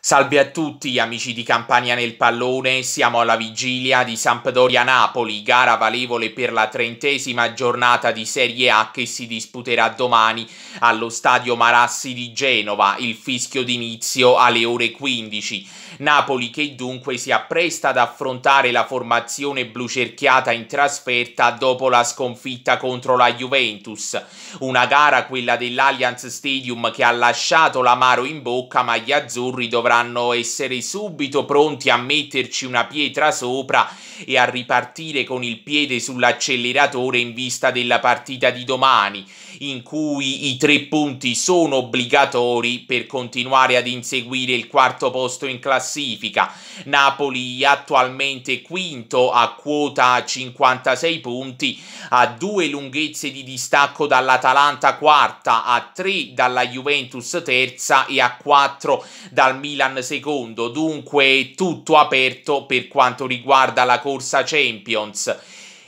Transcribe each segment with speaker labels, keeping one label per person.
Speaker 1: Salve a tutti amici di Campania nel pallone, siamo alla vigilia di Sampdoria-Napoli, gara valevole per la trentesima giornata di Serie A che si disputerà domani allo stadio Marassi di Genova, il fischio d'inizio alle ore 15. Napoli che dunque si appresta ad affrontare la formazione blucerchiata in trasferta dopo la sconfitta contro la Juventus. Una gara quella dell'Allianz Stadium che ha lasciato l'amaro in bocca ma gli azzurri dovranno dovranno essere subito pronti a metterci una pietra sopra e a ripartire con il piede sull'acceleratore in vista della partita di domani, in cui i tre punti sono obbligatori per continuare ad inseguire il quarto posto in classifica. Napoli attualmente quinto a quota 56 punti, a due lunghezze di distacco dall'Atalanta quarta, a tre dalla Juventus terza e a quattro dal Milan Milan secondo, dunque tutto aperto per quanto riguarda la corsa Champions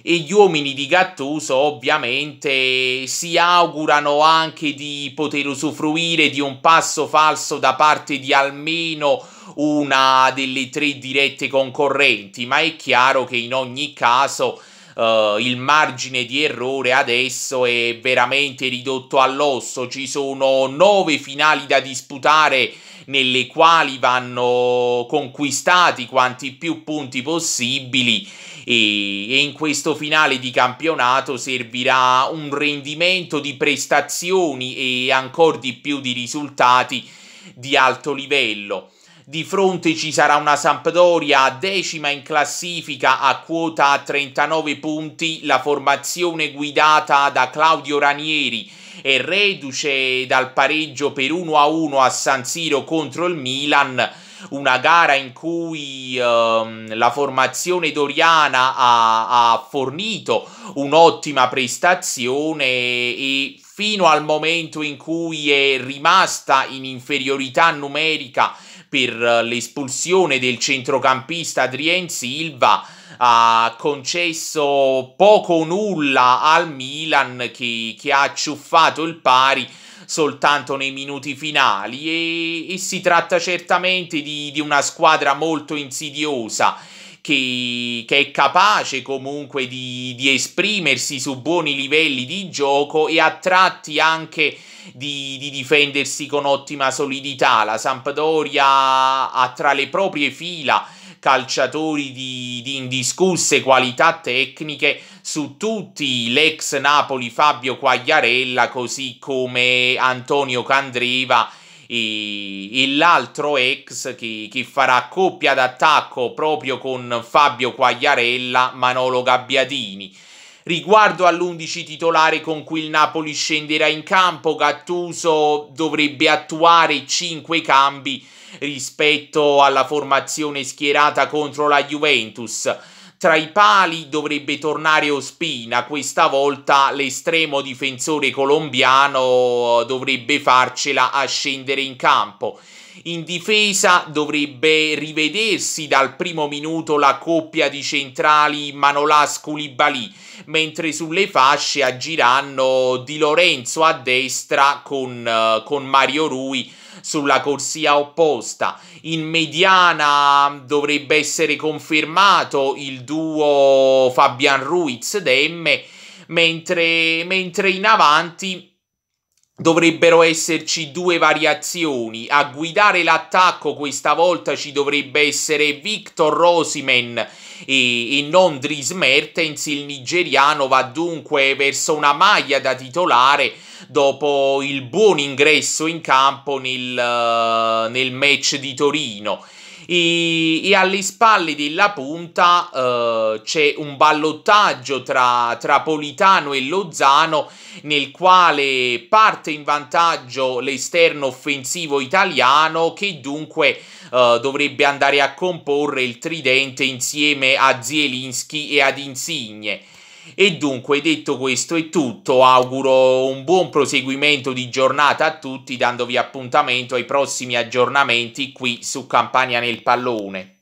Speaker 1: e gli uomini di Gattuso ovviamente si augurano anche di poter usufruire di un passo falso da parte di almeno una delle tre dirette concorrenti, ma è chiaro che in ogni caso Uh, il margine di errore adesso è veramente ridotto all'osso. Ci sono nove finali da disputare nelle quali vanno conquistati quanti più punti possibili e, e in questo finale di campionato servirà un rendimento di prestazioni e ancora di più di risultati di alto livello. Di fronte ci sarà una Sampdoria decima in classifica a quota 39 punti, la formazione guidata da Claudio Ranieri e reduce dal pareggio per 1-1 a, a San Siro contro il Milan una gara in cui ehm, la formazione doriana ha, ha fornito un'ottima prestazione e fino al momento in cui è rimasta in inferiorità numerica per l'espulsione del centrocampista Adrien Silva ha concesso poco o nulla al Milan che, che ha acciuffato il pari soltanto nei minuti finali e, e si tratta certamente di, di una squadra molto insidiosa. Che, che, è capace comunque di, di, esprimersi su buoni livelli di gioco e a tratti anche di, di, difendersi con ottima solidità. La Sampdoria ha tra le proprie fila calciatori di, di indiscusse qualità tecniche, su tutti l'ex Napoli Fabio Quagliarella, così come Antonio Candreva e, l'altro ex che, che, farà coppia d'attacco proprio con Fabio Quagliarella, Manolo Gabbiadini. Riguardo all'11 titolare con cui il Napoli scenderà in campo, Gattuso dovrebbe attuare 5 cambi rispetto alla formazione schierata contro la Juventus. Tra i pali dovrebbe tornare Ospina, questa volta l'estremo difensore colombiano dovrebbe farcela a scendere in campo. In difesa dovrebbe rivedersi dal primo minuto la coppia di centrali Manolas Koulibaly, mentre sulle fasce agiranno Di Lorenzo a destra con, eh, con Mario Rui sulla corsia opposta. In mediana mm, dovrebbe essere confermato il duo Fabian Ruiz-Demme, mentre, mentre in avanti dovrebbero esserci due variazioni. A guidare l'attacco questa volta ci dovrebbe essere Victor Rosimen e, e, non Dries Mertens. Il nigeriano va dunque verso una maglia da titolare dopo il buon ingresso in campo nel, eh, nel match di Torino. I, e alle spalle della punta eh, c'è un ballottaggio tra, tra Politano e Lozano nel quale parte in vantaggio l'esterno offensivo italiano che dunque eh, dovrebbe andare a comporre il tridente insieme a Zielinski e ad Insigne. E dunque, detto questo, è tutto. Auguro un buon proseguimento di giornata a tutti, dandovi appuntamento ai prossimi aggiornamenti qui su Campania nel Pallone.